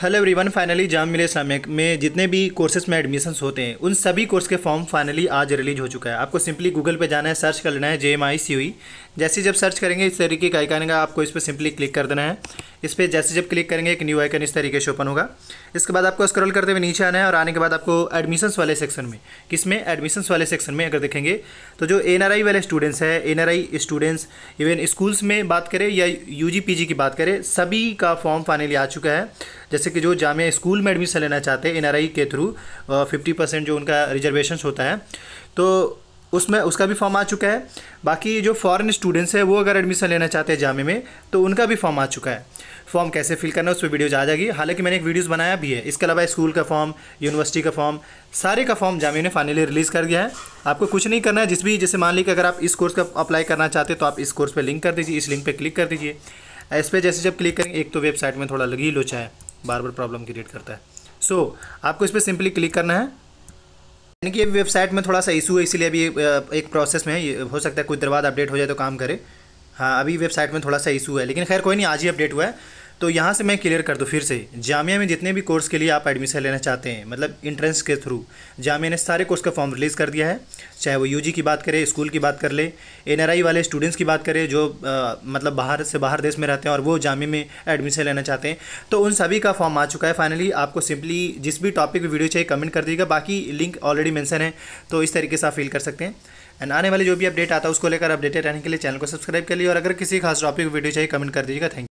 hello everyone finally जाम मिले Islamic में जितने भी कोर्सेज में एडमिशन्स होते हैं उन सभी कोर्स के फॉर्म फाइनली आज रिलीज हो चुका है आपको सिंपली गूगल पे जाना है सर्च कर लेना है जे एम आई सी हुई जैसे जब सर्च करेंगे इस तरीके का आइकन का आपको इस पर सिंपली क्लिक कर देना है इस पर जैसे जब क्लिक करेंगे एक न्यू आइकन इस तरीके से ओपन होगा इसके बाद आपको स्क्रॉल करते हुए नीचे आना है और आने के बाद आपको एडमिशन्स वाले सेक्शन में किस में एडमिशन्स वाले सेक्शन में अगर देखेंगे तो जो एन वाले स्टूडेंट्स हैं एन स्टूडेंट्स इवन स्कूल्स में बात करें या यू की बात करें सभी का फॉर्म फाइनली आ चुका है जैसे कि जो जामिया स्कूल में एडमिशन लेना चाहते हैं एन के थ्रू फिफ्टी जो उनका रिजर्वेशन होता है तो उसमें उसका भी फॉर्म आ चुका है बाकी जो फॉरेन स्टूडेंट्स हैं वो अगर एडमिशन लेना चाहते हैं जामे में तो उनका भी फॉर्म आ चुका है फॉर्म कैसे फिल करना है उस पर वीडियोज आ जाएगी हालांकि मैंने एक वीडियोज़ बनाया भी है इसके अलावा स्कूल का फॉर्म यूनिवर्सिटी का फॉर्म सारे का फॉर्म जामे ने फाइनली रिलीज़ कर दिया है आपको कुछ नहीं करना है जिस भी जैसे मान लीजिए अगर आप इस कोर्स का अप्लाई करना चाहते तो आप इस कोर्स पर लिंक कर दीजिए इस लिंक पर क्लिक कर दीजिए इस पर जैसे जब क्लिक करेंगे एक तो वेबसाइट में थोड़ा लगी लोचा है बार बार प्रॉब्लम क्रिएट करता है सो so, आपको इस पर सिंपली क्लिक करना है यानी कि वेबसाइट में थोड़ा सा इशू है इसलिए अभी एक प्रोसेस में है हो सकता है कुछ देर बाद अपडेट हो जाए तो काम करे हाँ अभी वेबसाइट में थोड़ा सा इशू है लेकिन खैर कोई नहीं आज ही अपडेट हुआ है तो यहाँ से मैं क्लियर कर दूँ फिर से जामिया में जितने भी कोर्स के लिए आप एडमिशन लेना चाहते हैं मतलब इंट्रेंस के थ्रू जामिया ने सारे कोर्स का फॉर्म रिलीज़ कर दिया है चाहे वो यूजी की बात करें स्कूल की बात कर ले एनआरआई वाले स्टूडेंट्स की बात करें जो आ, मतलब बाहर से बाहर देश में रहते हैं और वो जामिया में एडमिशन लेना चाहते हैं तो उन सभी का फॉर्म आ चुका है फाइनली आपको सिंपली जिस भी टॉपिक पर वीडियो चाहिए कमेंट कर दीजिएगा बाकी लिंक ऑलरेडी मैंसन है तो इस तरीके से आप फील कर सकते हैं एंड आने वाले जो भी अपडेट आता है उसको लेकर अपडेटेड रहने के लिए चैनल को सब्सक्राइब कर लिए और अगर किसी खास टॉपिक वीडियो चाहिए कमेंट कर दीजिएगा थैंक